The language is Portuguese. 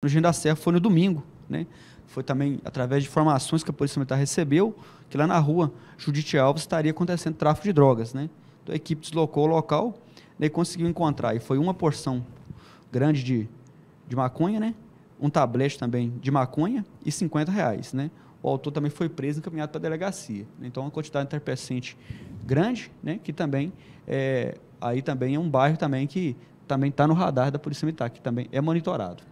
no Gênero da Serra foi no domingo, né? Foi também através de informações que a Polícia Militar recebeu que lá na rua Judite Alves estaria acontecendo tráfico de drogas, né? Então a equipe deslocou o local né, e conseguiu encontrar. E foi uma porção grande de, de maconha, né? Um tablete também de maconha e 50 reais, né? O autor também foi preso e encaminhado para a delegacia. Então, uma quantidade entorpecente grande, né? Que também é, aí também é um bairro também que também está no radar da Polícia Militar, que também é monitorado.